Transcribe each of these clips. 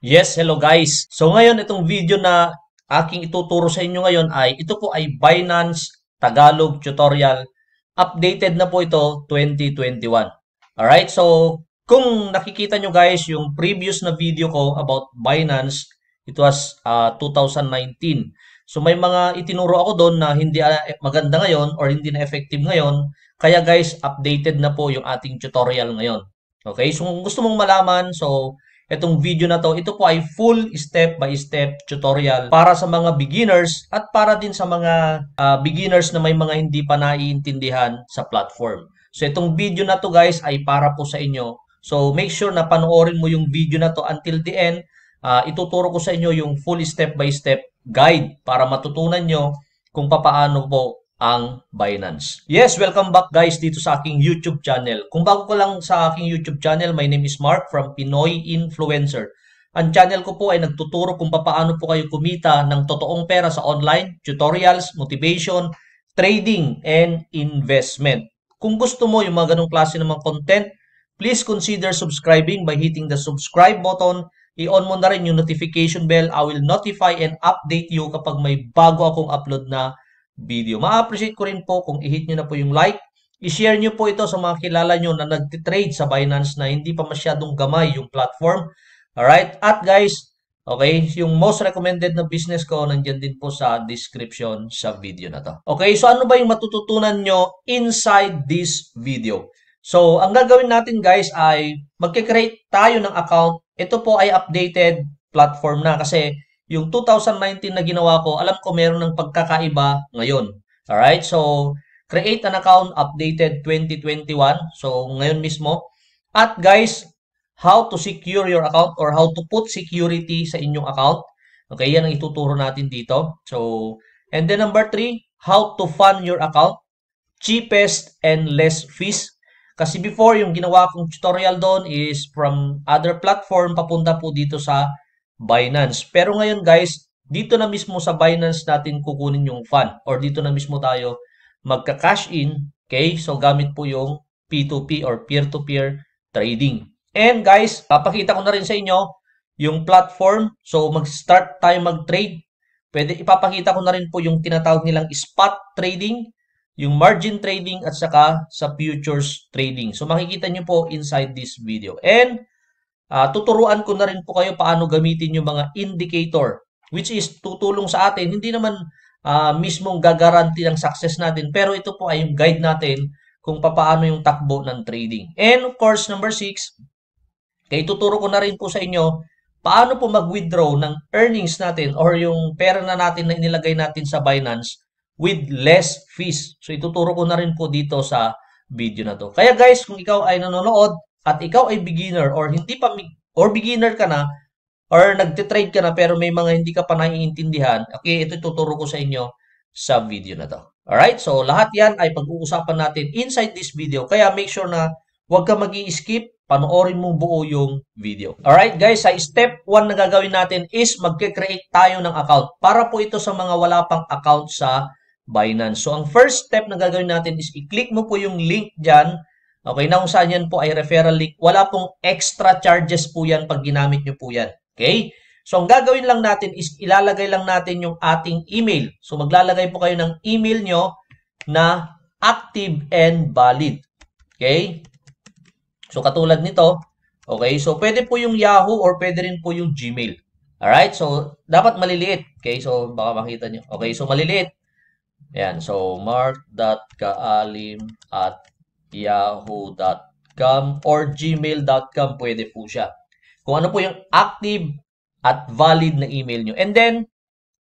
Yes, hello guys. So ngayon itong video na aking ituturo sa inyo ngayon ay ito po ay Binance Tagalog tutorial. Updated na po ito 2021. Alright, so kung nakikita nyo guys yung previous na video ko about Binance, it was uh, ah, 2019. So may mga itinuro ako doon na hindi ah, maganda ngayon or hindi na effective ngayon. Kaya guys, updated na po yung ating tutorial ngayon. Okay, so kung gusto mong malaman, so Itong video na to, ito po ay full step-by-step tutorial para sa mga beginners at para din sa mga uh, beginners na may mga hindi pa naiintindihan sa platform. So itong video na to guys ay para po sa inyo. So make sure na panoorin mo yung video na to until the end. Uh, ituturo ko sa inyo yung full step-by-step guide para matutunan nyo kung paano po ang Binance. Yes, welcome back guys dito sa aking YouTube channel. Kung bago ko lang sa aking YouTube channel, my name is Mark from Pinoy Influencer. Ang channel ko po ay nagtuturo kung paano po kayo kumita ng totoong pera sa online, tutorials, motivation, trading, and investment. Kung gusto mo yung mga ganong klase ng mga content, please consider subscribing by hitting the subscribe button. I-on mo na rin yung notification bell. I will notify and update you kapag may bago akong upload na video. Ma-appreciate ko rin po kung i-hit nyo na po yung like. I-share nyo po ito sa mga kilala nyo na nag-trade sa Binance na hindi pa masyadong gamay yung platform. Alright? At guys, okay, yung most recommended na business ko nandyan din po sa description sa video na to. Okay, so ano ba yung matututunan nyo inside this video? So, ang gagawin natin guys ay magkikreate tayo ng account. Ito po ay updated platform na kasi yung 2019 na ginawa ko, alam ko meron ng pagkakaiba ngayon. Alright, so create an account updated 2021. So ngayon mismo. At guys, how to secure your account or how to put security sa inyong account. Okay, yan ang ituturo natin dito. So, and then number three, how to fund your account. Cheapest and less fees. Kasi before, yung ginawa kong tutorial doon is from other platform papunta po dito sa Binance. Pero ngayon guys, dito na mismo sa Binance natin kukunin yung fund or dito na mismo tayo magka-cash in. Okay? So gamit po yung P2P or peer-to-peer -peer trading. And guys, papakita ko na rin sa inyo yung platform. So mag-start tayo mag-trade. Pwede ipapakita ko na rin po yung tinatawag nilang spot trading, yung margin trading at saka sa futures trading. So makikita nyo po inside this video. And uh, tuturuan ko na rin po kayo paano gamitin yung mga indicator which is tutulong sa atin. Hindi naman uh, mismong gagaranti ng success natin pero ito po ay yung guide natin kung paano yung takbo ng trading. And of course, number 6, kaya tuturo ko na rin po sa inyo paano po mag-withdraw ng earnings natin or yung pera na natin na inilagay natin sa Binance with less fees. So ituturo ko na rin po dito sa video na to. Kaya guys, kung ikaw ay nanonood at ikaw ay beginner or hindi pa or beginner ka na or nagte-trade ka na pero may mga hindi ka pa naiintindihan, okay, ito tuturo ko sa inyo sa video na to. Alright? So, lahat yan ay pag-uusapan natin inside this video. Kaya make sure na huwag ka mag skip panoorin mo buo yung video. Alright guys, sa step 1 na gagawin natin is magke-create tayo ng account para po ito sa mga wala pang account sa Binance. So ang first step na gagawin natin is i-click mo po yung link dyan Okay, na kung saan yan po ay referral link. Wala pong extra charges po yan pag ginamit nyo po yan. Okay? So, ang gagawin lang natin is ilalagay lang natin yung ating email. So, maglalagay po kayo ng email nyo na active and valid. Okay? So, katulad nito. Okay? So, pwede po yung Yahoo or pwede rin po yung Gmail. Alright? So, dapat maliliit. Okay? So, baka makita nyo. Okay? So, maliliit. Ayan. So, mark.kaalim at yahoo.com or gmail.com pwede po siya. Kung ano po yung active at valid na email nyo. And then,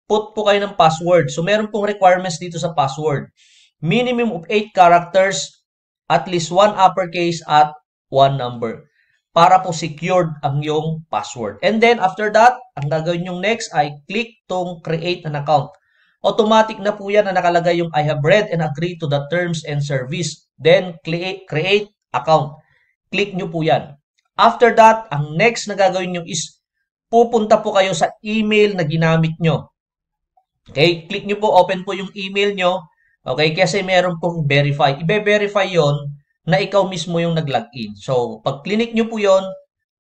put po kayo ng password. So, meron pong requirements dito sa password. Minimum of 8 characters, at least 1 uppercase at 1 number para po secured ang yung password. And then, after that, ang gagawin yung next ay click tong create an account automatic na po yan na nakalagay yung I have read and agree to the terms and service. Then, create account. Click nyo po yan. After that, ang next na gagawin nyo is pupunta po kayo sa email na ginamit nyo. Okay, click nyo po, open po yung email nyo. Okay, kasi meron pong verify. Ibe-verify yon na ikaw mismo yung nag-login. So, pag click nyo po yon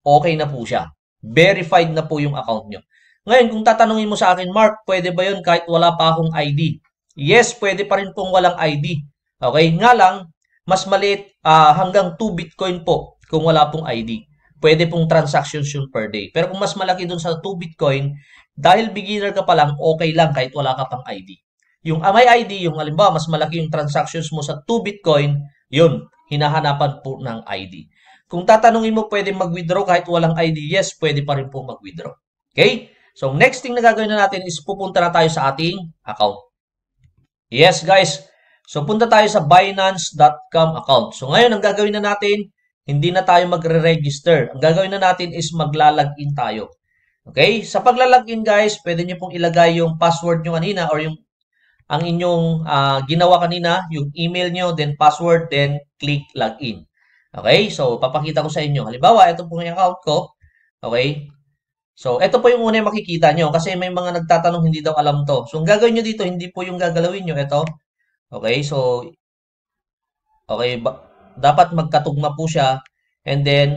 okay na po siya. Verified na po yung account nyo. Ngayon, kung tatanungin mo sa akin, Mark, pwede ba yun kahit wala pa akong ID? Yes, pwede pa rin pong walang ID. Okay, nga lang, mas maliit uh, hanggang 2 Bitcoin po kung wala pong ID. Pwede pong transactions yun per day. Pero kung mas malaki dun sa 2 Bitcoin, dahil beginner ka pa lang, okay lang kahit wala ka pang ID. Yung uh, may ID, yung halimbawa, mas malaki yung transactions mo sa 2 Bitcoin, yun, hinahanapan po ng ID. Kung tatanungin mo pwede mag-withdraw kahit walang ID, yes, pwede pa rin po mag-withdraw. Okay? So, next thing na gagawin na natin is pupunta na tayo sa ating account. Yes, guys. So, punta tayo sa Binance.com account. So, ngayon, ang gagawin na natin, hindi na tayo magre-register. Ang gagawin na natin is maglalagin tayo. Okay? Sa paglalagin, guys, pwede nyo pong ilagay yung password nyo kanina or yung ang inyong uh, ginawa kanina, yung email nyo, then password, then click login. Okay? So, papakita ko sa inyo. Halimbawa, ito po yung account ko. Okay? So, ito po yung una yung makikita nyo kasi may mga nagtatanong hindi daw alam to. So, ang gagawin nyo dito, hindi po yung gagalawin nyo ito. Okay, so, okay, dapat magkatugma po siya and then,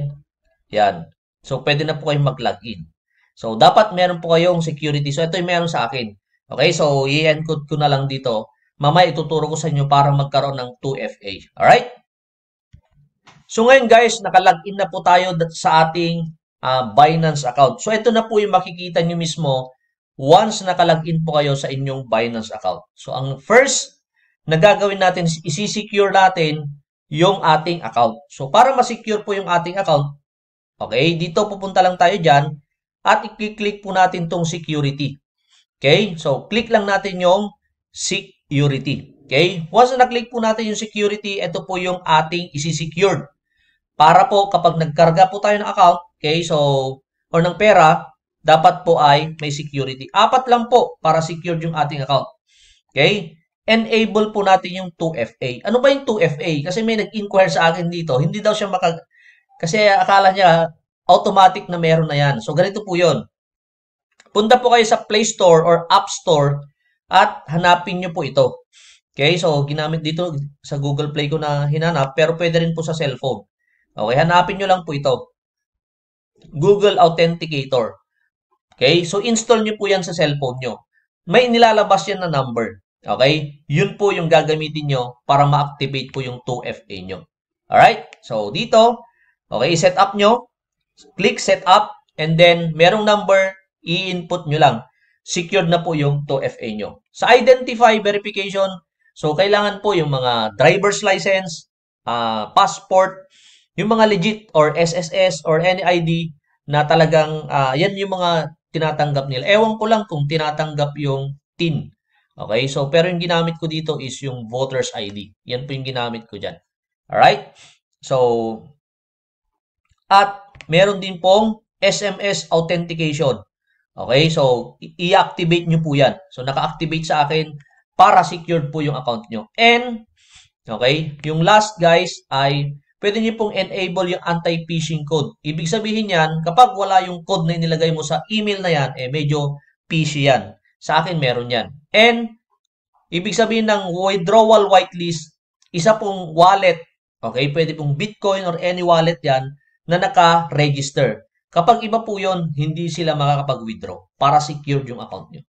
yan. So, pwede na po kayong mag-login. So, dapat meron po kayong security. So, ito yung meron sa akin. Okay, so, i-encode ko na lang dito. Mamaya ituturo ko sa inyo para magkaroon ng 2FA. Alright? So, ngayon guys, nakalagin na po tayo sa ating uh, Binance account. So ito na po yung makikita nyo mismo once nakalagin po kayo sa inyong Binance account. So ang first na gagawin natin, is isi-secure natin yung ating account. So para ma-secure po yung ating account, okay, dito pupunta lang tayo dyan at i-click po natin tong security. Okay, so click lang natin yung security. Okay, once na click po natin yung security, ito po yung ating isisecured. Para po kapag nagkarga po tayo ng account, Okay, so, or ng pera, dapat po ay may security. Apat lang po para secured yung ating account. Okay? Enable po natin yung 2FA. Ano ba yung 2FA? Kasi may nag-inquire sa akin dito. Hindi daw siya makag... Kasi akala niya automatic na meron na yan. So, ganito po yon. Punta po kayo sa Play Store or App Store at hanapin nyo po ito. Okay, so ginamit dito sa Google Play ko na hinanap pero pwede rin po sa cellphone. Okay, hanapin nyo lang po ito. Google Authenticator. Okay? So, install nyo po yan sa cellphone nyo. May nilalabas yan na number. Okay? Yun po yung gagamitin nyo para ma-activate po yung 2FA nyo. Alright? So, dito, okay, set up nyo. Click set up. And then, merong number, i-input nyo lang. Secured na po yung 2FA nyo. Sa identify verification, so, kailangan po yung mga driver's license, uh, passport, yung mga legit or SSS or NID na talagang uh, yan yung mga tinatanggap nila. Ewan ko lang kung tinatanggap yung TIN. Okay? So, pero yung ginamit ko dito is yung voter's ID. Yan po yung ginamit ko dyan. Alright? So, at meron din pong SMS authentication. Okay? So, i-activate nyo po yan. So, naka-activate sa akin para secured po yung account nyo. And, okay, yung last guys ay pwede niyo pong enable yung anti-phishing code. Ibig sabihin yan, kapag wala yung code na inilagay mo sa email na yan, eh medyo fishy yan. Sa akin, meron yan. And, ibig sabihin ng withdrawal whitelist, isa pong wallet, okay, pwede pong Bitcoin or any wallet yan, na naka-register. Kapag iba po yun, hindi sila makakapag-withdraw para secure yung account nyo.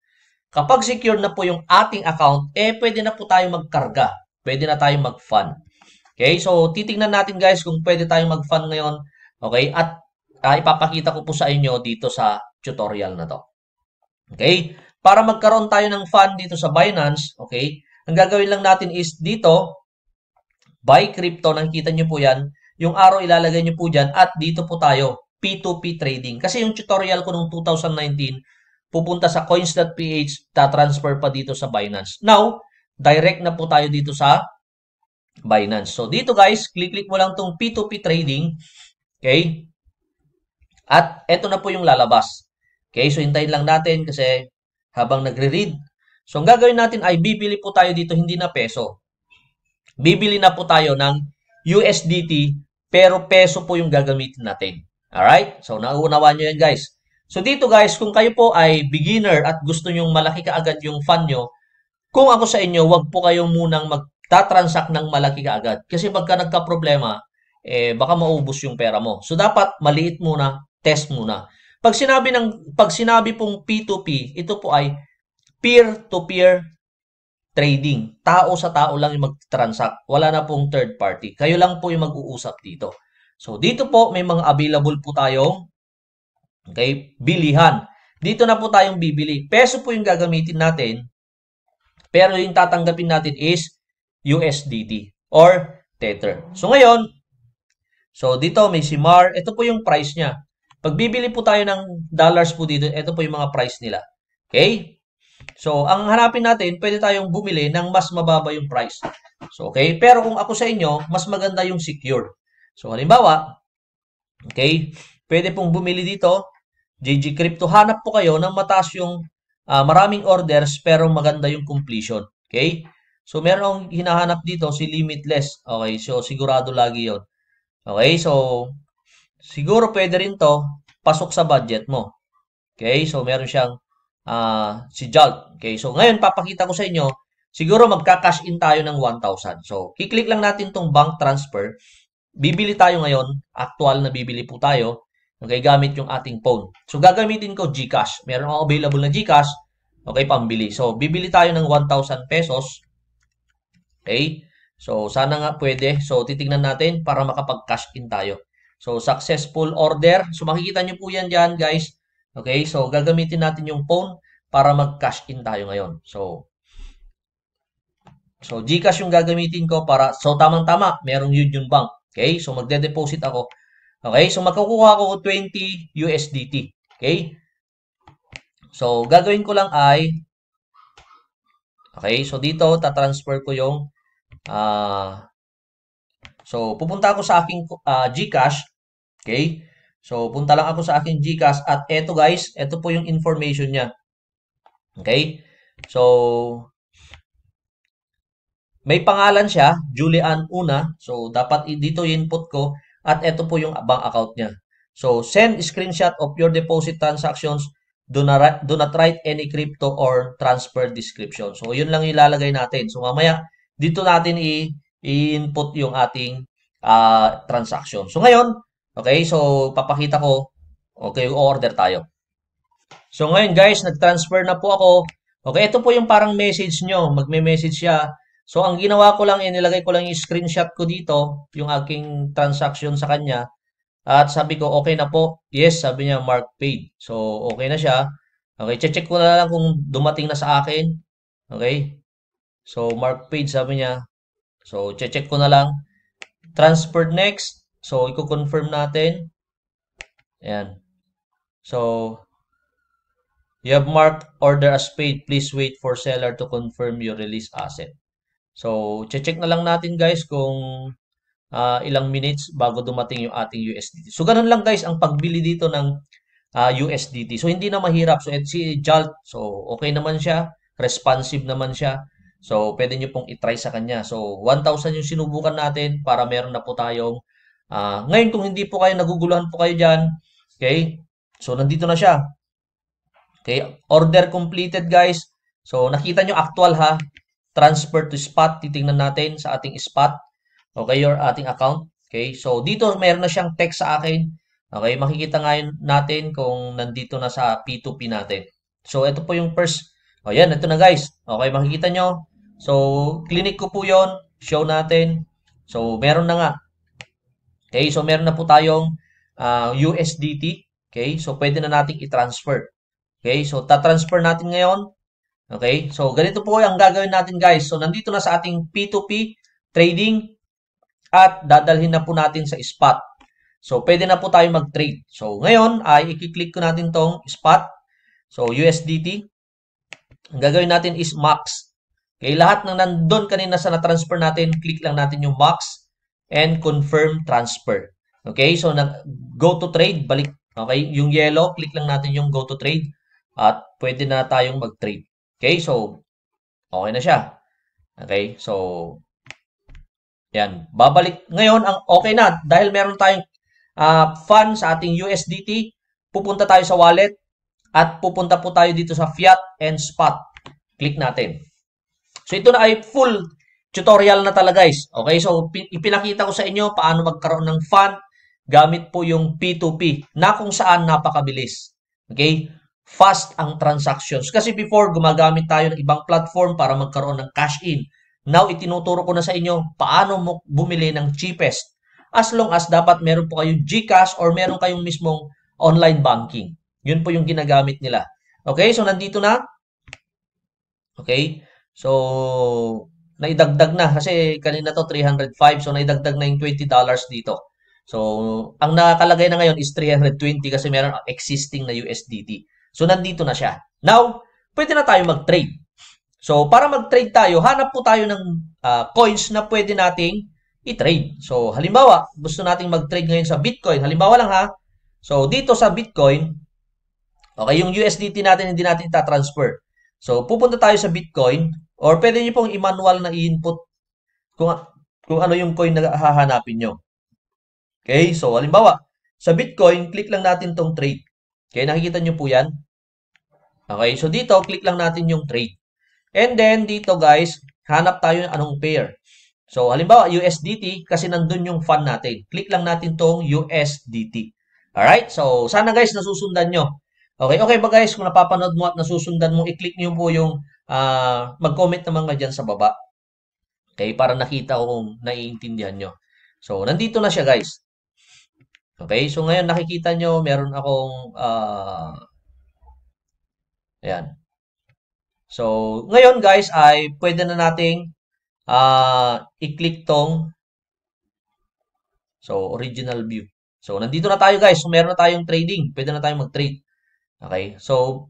Kapag secure na po yung ating account, eh pwede na po tayo magkarga. Pwede na tayo mag-fund. Okay, so titingnan natin guys kung pwede tayong mag-fund ngayon. Okay, at uh, ipapakita ko po sa inyo dito sa tutorial na to. Okay, para magkaroon tayo ng fund dito sa Binance, okay, ang gagawin lang natin is dito, buy crypto, nakikita nyo po yan, yung araw ilalagay nyo po dyan at dito po tayo, P2P trading. Kasi yung tutorial ko noong 2019, pupunta sa coins.ph, ta-transfer pa dito sa Binance. Now, direct na po tayo dito sa Binance. So, dito guys, click-click mo lang tong P2P trading. Okay? At eto na po yung lalabas. Okay? So, hintayin lang natin kasi habang nagre-read. So, ang gagawin natin ay bibili po tayo dito hindi na peso. Bibili na po tayo ng USDT pero peso po yung gagamitin natin. Alright? So, nauunawa nyo yan guys. So, dito guys, kung kayo po ay beginner at gusto nyong malaki kaagad yung fund nyo, kung ako sa inyo, wag po kayong munang mag tatransact ng malaki ka agad. Kasi pagka nagka-problema, eh, baka maubos yung pera mo. So, dapat maliit muna, test muna. Pag sinabi, ng, pag sinabi pong P2P, ito po ay peer-to-peer -peer trading. Tao sa tao lang yung mag-transact. Wala na pong third party. Kayo lang po yung mag-uusap dito. So, dito po, may mga available po tayong okay, bilihan. Dito na po tayong bibili. Peso po yung gagamitin natin. Pero yung tatanggapin natin is USDT or Tether. So ngayon, so dito may si MAR. Ito po yung price niya. Pag bibili po tayo ng dollars po dito, ito po yung mga price nila. Okay? So, ang hanapin natin, pwede tayong bumili ng mas mababa yung price. So, okay? Pero kung ako sa inyo, mas maganda yung secured. So, halimbawa, okay, pwede pong bumili dito, JG Crypto, hanap po kayo ng mataas yung uh, maraming orders pero maganda yung completion. Okay? So, merong hinahanap dito si limitless. Okay, so sigurado lagi yon Okay, so siguro pwede rin to pasok sa budget mo. Okay, so meron siyang uh, si Jolt. Okay, so ngayon papakita ko sa inyo, siguro magka-cash in tayo ng 1,000. So, kiklik lang natin tong bank transfer. Bibili tayo ngayon, actual na bibili po tayo. Okay, gamit yung ating phone. So, gagamitin ko GCash. Meron ako available na GCash. Okay, pambili. So, bibili tayo ng 1,000 pesos. Okay? So, sana nga pwede. So, titingnan natin para makapag-cash in tayo. So, successful order. So, makikita nyo po yan dyan, guys. Okay? So, gagamitin natin yung phone para mag-cash in tayo ngayon. So, so Gcash yung gagamitin ko para, so, tamang-tama, merong Union Bank. Okay? So, magde-deposit ako. Okay? So, magkukuha ko 20 USDT. Okay? So, gagawin ko lang ay, okay, so dito, tatransfer ko yung Uh, so, pupunta ako sa aking uh, GCash. Okay? So, punta lang ako sa aking GCash. At eto guys, eto po yung information niya. Okay? So, may pangalan siya, Julian Una. So, dapat dito input ko. At ito po yung bank account niya. So, send screenshot of your deposit transactions. Do not, do not write any crypto or transfer description. So, yun lang ilalagay natin. So, mamaya, dito natin i-input yung ating uh, transaction. So ngayon, okay, so papakita ko, okay, order tayo. So ngayon guys, nag-transfer na po ako. Okay, ito po yung parang message nyo, magme-message siya. So ang ginawa ko lang, inilagay ko lang yung screenshot ko dito, yung aking transaction sa kanya. At sabi ko, okay na po. Yes, sabi niya, mark paid. So okay na siya. Okay, check ko na lang kung dumating na sa akin. Okay, So, mark page sabi niya. So, check, check ko na lang. Transferred next. So, i-confirm natin. Ayan. So, you have marked order as paid. Please wait for seller to confirm your release asset. So, check, check na lang natin guys kung uh, ilang minutes bago dumating yung ating USDT. So, ganun lang guys ang pagbili dito ng uh, ah, USDT. So, hindi na mahirap. So, at si Jalt, so okay naman siya. Responsive naman siya. So, pwede nyo pong itry sa kanya. So, 1,000 yung sinubukan natin para meron na po tayong uh, ngayon kung hindi po kayo naguguluhan po kayo dyan, okay? So, nandito na siya. Okay, order completed guys. So, nakita nyo actual ha. Transfer to spot. Titingnan natin sa ating spot. Okay, your ating account. Okay, so dito meron na siyang text sa akin. Okay, makikita ngayon natin kung nandito na sa P2P natin. So, ito po yung first. O, oh, yan, ito na guys. Okay, makikita nyo. So, clinic ko po yon Show natin. So, meron na nga. Okay, so meron na po tayong uh, ah, USDT. Okay, so pwede na nating i-transfer. Okay, so ta-transfer natin ngayon. Okay, so ganito po ang gagawin natin guys. So, nandito na sa ating P2P trading at dadalhin na po natin sa spot. So, pwede na po tayo mag-trade. So, ngayon ay i-click ko natin tong spot. So, USDT. Ang gagawin natin is max. Okay, lahat ng nandun kanina sa na-transfer natin, click lang natin yung box and confirm transfer. Okay, so go to trade, balik. Okay, yung yellow, click lang natin yung go to trade at pwede na tayong mag-trade. Okay, so okay na siya. Okay, so yan, babalik ngayon ang okay na dahil meron tayong uh, fund sa ating USDT, pupunta tayo sa wallet at pupunta po tayo dito sa fiat and spot. Click natin. So ito na ay full tutorial na talaga guys. Okay, so ipinakita ko sa inyo paano magkaroon ng fund gamit po yung P2P na kung saan napakabilis. Okay? Fast ang transactions. Kasi before, gumagamit tayo ng ibang platform para magkaroon ng cash in. Now, itinuturo ko na sa inyo paano mo bumili ng cheapest. As long as dapat meron po kayong GCash or meron kayong mismong online banking. Yun po yung ginagamit nila. Okay? So, nandito na. Okay? So, naidagdag na kasi kanina to 305 so naidagdag na yung 20 dollars dito. So, ang nakakalagay na ngayon is 320 kasi meron existing na USDT. So, nandito na siya. Now, pwede na tayo mag-trade. So, para mag-trade tayo, hanap po tayo ng uh, coins na pwede nating i-trade. So, halimbawa, gusto nating mag-trade ngayon sa Bitcoin. Halimbawa lang ha. So, dito sa Bitcoin, okay, yung USDT natin hindi natin ita-transfer. So, pupunta tayo sa Bitcoin or pwede nyo pong i-manual na i-input kung, kung ano yung coin na hahanapin nyo. Okay? So, halimbawa, sa Bitcoin, click lang natin tong trade. Okay? Nakikita nyo po yan. Okay? So, dito, click lang natin yung trade. And then, dito guys, hanap tayo ng anong pair. So, halimbawa, USDT, kasi nandun yung fund natin. Click lang natin tong USDT. Alright? So, sana guys, nasusundan nyo. Okay, okay ba guys? Kung napapanood mo at nasusundan mo, i-click niyo po yung uh, mag-comment naman nga dyan sa baba. Okay, para nakita ko kung naiintindihan nyo. So, nandito na siya guys. Okay, so ngayon nakikita nyo, meron akong, uh, ayan. So, ngayon guys ay pwede na nating uh, i-click tong so, original view. So, nandito na tayo guys. So, meron na tayong trading. Pwede na tayong mag-trade. Okay? So,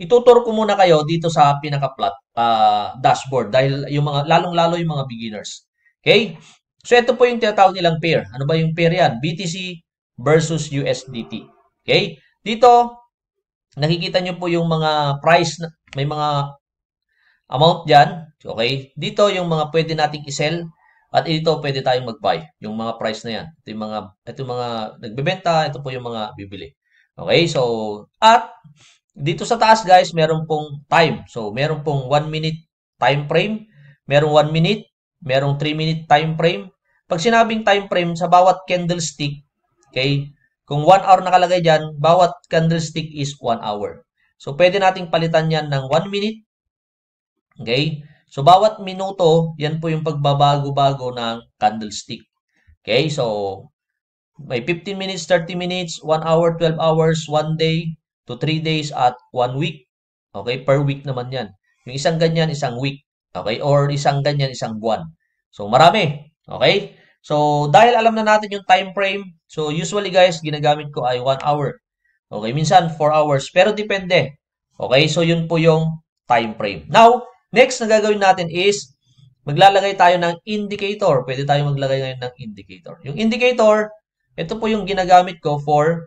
itutur ko muna kayo dito sa pinaka-plot uh, ah, dashboard dahil yung mga lalong-lalo yung mga beginners. Okay? So, ito po yung tinatawag nilang pair. Ano ba yung pair yan? BTC versus USDT. Okay? Dito, nakikita nyo po yung mga price, na, may mga amount dyan. Okay? Dito, yung mga pwede nating isell at dito pwede tayong mag-buy. Yung mga price na yan. Ito yung mga, ito yung mga nagbebenta, ito po yung mga bibili. Okay, so, at dito sa taas guys, meron pong time. So, meron pong 1 minute time frame, merong 1 minute, merong 3 minute time frame. Pag sinabing time frame, sa bawat candlestick, okay, kung 1 hour nakalagay dyan, bawat candlestick is 1 hour. So, pwede nating palitan yan ng 1 minute. Okay? So, bawat minuto, yan po yung pagbabago-bago ng candlestick. Okay? So, by 15 minutes, 30 minutes, 1 hour, 12 hours, 1 day to 3 days at 1 week. Okay, per week naman yan. Yung isang ganyan, isang week. Okay, or isang ganyan, isang buwan. So, marami. Okay? So, dahil alam na natin yung time frame, so usually guys, ginagamit ko ay 1 hour. Okay, minsan 4 hours, pero depende. Okay, so yun po yung time frame. Now, next na gagawin natin is maglalagay tayo ng indicator. Pwede tayong maglagay ngayon ng indicator. Yung indicator, ito po yung ginagamit ko for,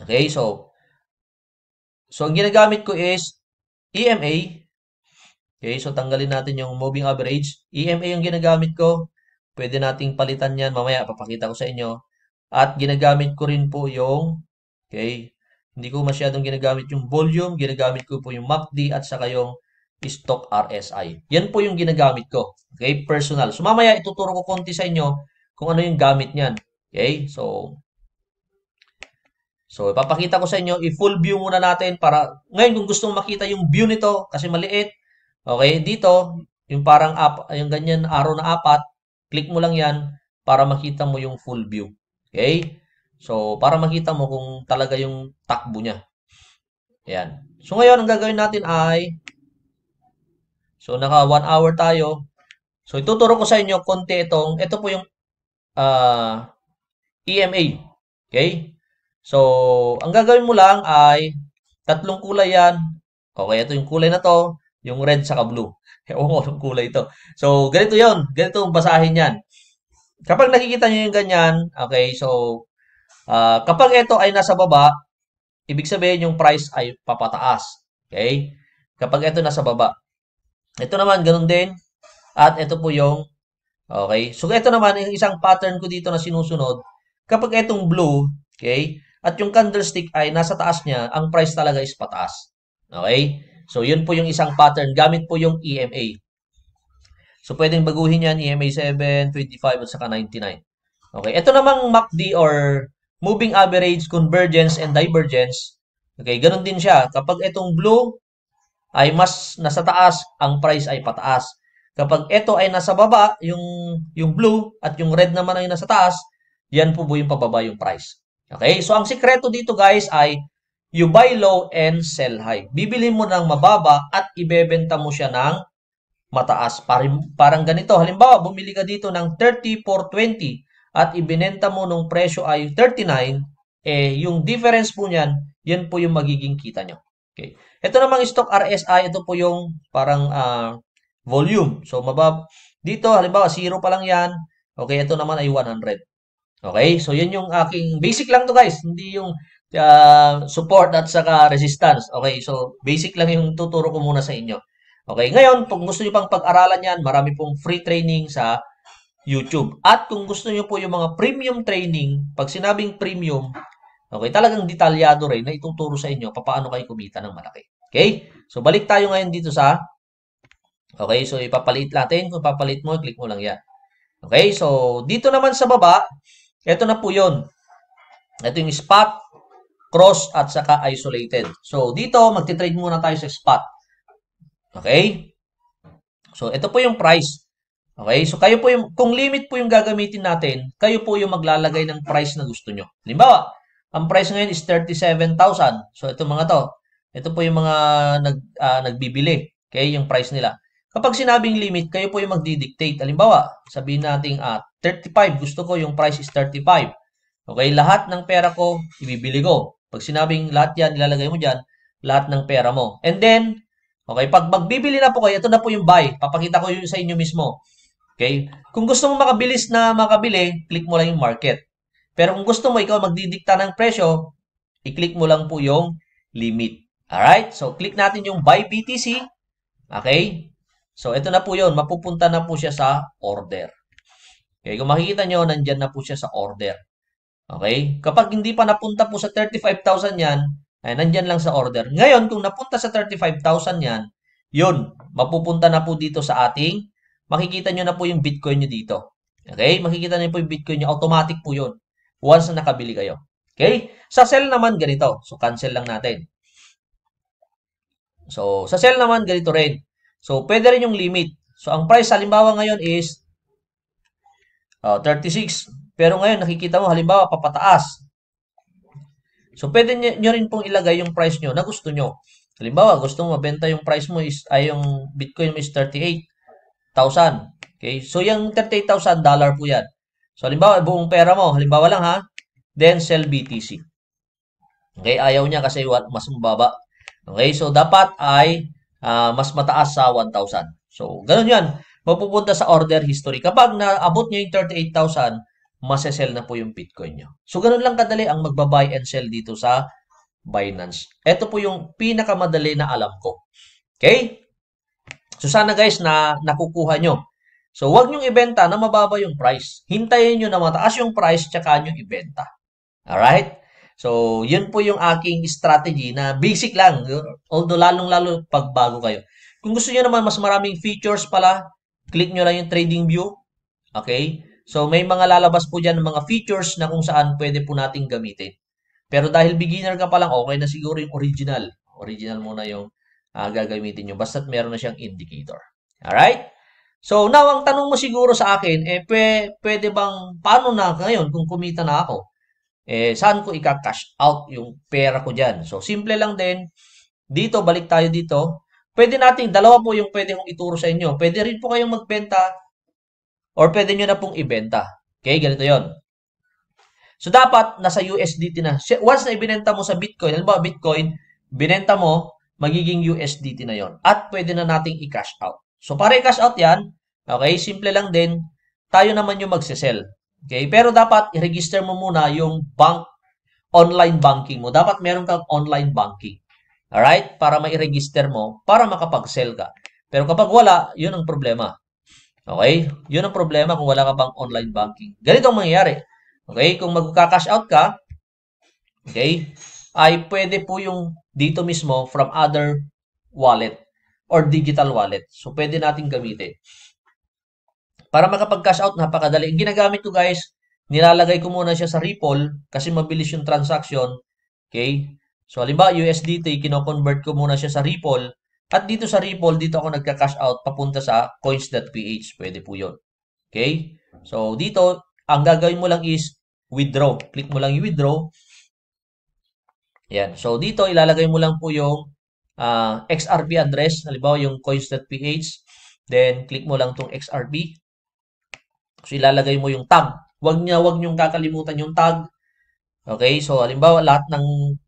okay, so, so ang ginagamit ko is EMA, okay, so tanggalin natin yung moving average, EMA yung ginagamit ko, pwede nating palitan yan, mamaya papakita ko sa inyo, at ginagamit ko rin po yung, okay, hindi ko masyadong ginagamit yung volume, ginagamit ko po yung MACD at saka yung stock RSI. Yan po yung ginagamit ko. Okay, personal. So mamaya ituturo ko konti sa inyo kung ano yung gamit niyan. Okay? So, so ipapakita ko sa inyo, i-full view muna natin para, ngayon kung gustong makita yung view nito, kasi maliit, okay, dito, yung parang up, yung ganyan arrow na apat, click mo lang yan para makita mo yung full view. Okay? So, para makita mo kung talaga yung takbo niya. Ayan. So, ngayon, ang gagawin natin ay, so, naka 1 hour tayo. So, ituturo ko sa inyo konti itong, ito po yung, ah, uh, TMA. Okay? So, ang gagawin mo lang ay tatlong kulay yan. Okay, ito yung kulay na to, yung red saka blue. Ewan ko anong kulay ito. So, ganito yon Ganito ang basahin yan. Kapag nakikita nyo yung ganyan, okay, so, uh, kapag ito ay nasa baba, ibig sabihin yung price ay papataas. Okay? Kapag ito nasa baba. Ito naman, ganun din. At ito po yung, okay, so ito naman, yung isang pattern ko dito na sinusunod, Kapag itong blue, okay, at yung candlestick ay nasa taas niya, ang price talaga is pataas. Okay? So, yun po yung isang pattern. Gamit po yung EMA. So, pwedeng baguhin yan, EMA 7, 25, at saka 99. Okay, ito namang MACD or Moving Average Convergence and Divergence. Okay, ganun din siya. Kapag itong blue ay mas nasa taas, ang price ay pataas. Kapag ito ay nasa baba, yung, yung blue at yung red naman ay nasa taas, yan po po yung pababa yung price. Okay? So, ang sikreto dito guys ay you buy low and sell high. Bibili mo ng mababa at ibebenta mo siya ng mataas. Parang, parang ganito. Halimbawa, bumili ka dito ng 34.20 at ibinenta mo nung presyo ay 39, eh, yung difference po niyan, yan po yung magiging kita nyo. Okay. Ito namang stock RSI, ito po yung parang uh, volume. So, mabab dito, halimbawa, 0 pa lang yan. Okay, ito naman ay 100. Okay? So, yun yung aking basic lang to guys. Hindi yung uh, support at saka resistance. Okay? So, basic lang yung tuturo ko muna sa inyo. Okay? Ngayon, kung gusto nyo pang pag-aralan yan, marami pong free training sa YouTube. At kung gusto nyo po yung mga premium training, pag sinabing premium, okay, talagang detalyado rin na ituturo sa inyo paano kayo kumita ng malaki. Okay? So, balik tayo ngayon dito sa Okay? So, ipapalit natin. Kung papalit mo, click mo lang yan. Okay? So, dito naman sa baba, ito na po yun. Ito yung spot, cross, at saka isolated. So, dito, magtitrade muna tayo sa spot. Okay? So, ito po yung price. Okay? So, kayo po yung, kung limit po yung gagamitin natin, kayo po yung maglalagay ng price na gusto nyo. Halimbawa, ang price ngayon is 37,000. So, ito mga to. Ito po yung mga nag, uh, nagbibili. Okay? Yung price nila. Kapag sinabing limit, kayo po yung magdi-dictate. Halimbawa, sabihin natin at 35. Gusto ko yung price is 35. Okay, lahat ng pera ko, ibibili ko. Pag sinabing lahat yan, nilalagay mo dyan, lahat ng pera mo. And then, okay, pag magbibili na po kayo, ito na po yung buy. Papakita ko yun sa inyo mismo. Okay? Kung gusto mo makabilis na makabili, click mo lang yung market. Pero kung gusto mo ikaw magdidikta ng presyo, i-click mo lang po yung limit. Alright? So, click natin yung buy BTC. Okay? So, ito na po yun. Mapupunta na po siya sa order. Okay, kung makikita nyo, nandyan na po siya sa order. Okay? Kapag hindi pa napunta po sa 35,000 yan, ay nandyan lang sa order. Ngayon, kung napunta sa 35,000 yan, yun, mapupunta na po dito sa ating, makikita nyo na po yung Bitcoin nyo dito. Okay? Makikita nyo po yung Bitcoin nyo, automatic po yun. Once na nakabili kayo. Okay? Sa sell naman, ganito. So, cancel lang natin. So, sa sell naman, ganito rin. So, pwede rin yung limit. So, ang price, halimbawa ngayon is Uh, ah, 36. Pero ngayon, nakikita mo, halimbawa, papataas. So, pwede nyo rin pong ilagay yung price nyo na gusto nyo. Halimbawa, gusto mo mabenta yung price mo is, ay yung Bitcoin mo is 38,000. Okay? So, yung 38,000 dollar po yan. So, halimbawa, buong pera mo. Halimbawa lang ha. Then, sell BTC. Okay? Ayaw niya kasi mas mababa. Okay? So, dapat ay uh, mas mataas sa 1,000. So, ganun yan mapupunta sa order history. Kapag naabot nyo yung 38,000, masesell na po yung Bitcoin nyo. So, ganun lang kadali ang magbabuy and sell dito sa Binance. Ito po yung pinakamadali na alam ko. Okay? So, sana guys na nakukuha nyo. So, huwag nyong ibenta na mababa yung price. Hintayin nyo na mataas yung price tsaka nyo ibenta. Alright? So, yun po yung aking strategy na basic lang. Although, lalong-lalo pag bago kayo. Kung gusto niyo naman mas maraming features pala, click nyo lang yung trading view. Okay? So, may mga lalabas po dyan ng mga features na kung saan pwede po nating gamitin. Pero dahil beginner ka pa lang, okay na siguro yung original. Original muna yung uh, gagamitin nyo. Basta't meron na siyang indicator. Alright? So, now, ang tanong mo siguro sa akin, eh, pwe, pwede bang, paano na ngayon kung kumita na ako? Eh, saan ko ika-cash out yung pera ko dyan? So, simple lang din. Dito, balik tayo dito pwede nating dalawa po yung pwede kong ituro sa inyo. Pwede rin po kayong magbenta or pwede nyo na pong ibenta. Okay, ganito yon. So, dapat nasa USDT na. Once na ibinenta mo sa Bitcoin, alam ba, Bitcoin, binenta mo, magiging USDT na yon. At pwede na nating i-cash out. So, para i-cash out yan, okay, simple lang din, tayo naman yung magsisell. Okay, pero dapat i-register mo muna yung bank, online banking mo. Dapat meron kang online banking. Alright? Para mai-register mo, para makapag-sell ka. Pero kapag wala, yun ang problema. Okay? Yun ang problema kung wala ka pang online banking. Ganito ang mangyayari. Okay? Kung magka-cash out ka, okay, ay pwede po yung dito mismo from other wallet or digital wallet. So, pwede natin gamitin. Para makapag-cash out, napakadali. Ang ginagamit ko guys, nilalagay ko muna siya sa Ripple kasi mabilis yung transaction. Okay? So halimbawa USDT, eh, kino-convert ko muna siya sa Ripple at dito sa Ripple, dito ako nagka-cash out papunta sa coins.ph. Pwede po yun. Okay? So dito, ang gagawin mo lang is withdraw. Click mo lang yung withdraw. Yan. So dito, ilalagay mo lang po yung uh, ah, XRP address. Halimbawa yung coins.ph. Then, click mo lang tong XRP. So ilalagay mo yung tag. Huwag niya, huwag niyong kakalimutan yung tag. Okay? So halimbawa lahat ng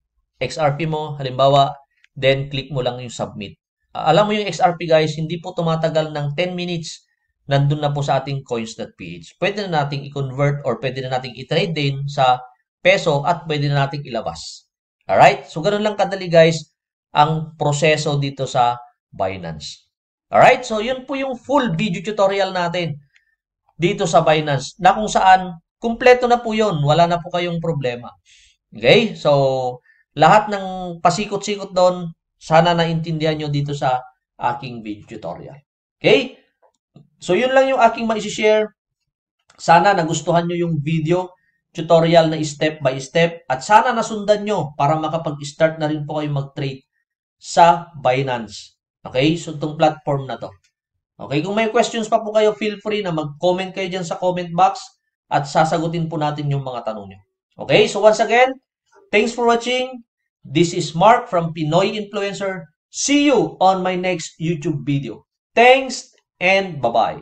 XRP mo, halimbawa, then click mo lang yung submit. Uh, alam mo yung XRP guys, hindi po tumatagal ng 10 minutes, nandun na po sa ating coins.ph. Pwede na nating i-convert or pwede na nating i-trade din sa peso at pwede na nating ilabas. Alright? So, ganun lang kadali guys ang proseso dito sa Binance. Alright? So, yun po yung full video tutorial natin dito sa Binance na kung saan kumpleto na po yun. Wala na po kayong problema. Okay? So, lahat ng pasikot-sikot doon, sana naintindihan nyo dito sa aking video tutorial. Okay? So, yun lang yung aking share Sana nagustuhan nyo yung video tutorial na step by step at sana nasundan nyo para makapag-start na rin po kayo mag-trade sa Binance. Okay? So, itong platform na to. Okay? Kung may questions pa po kayo, feel free na mag-comment kayo dyan sa comment box at sasagutin po natin yung mga tanong nyo. Okay? So, once again, Thanks for watching. This is Mark from Pinoy Influencer. See you on my next YouTube video. Thanks and bye-bye.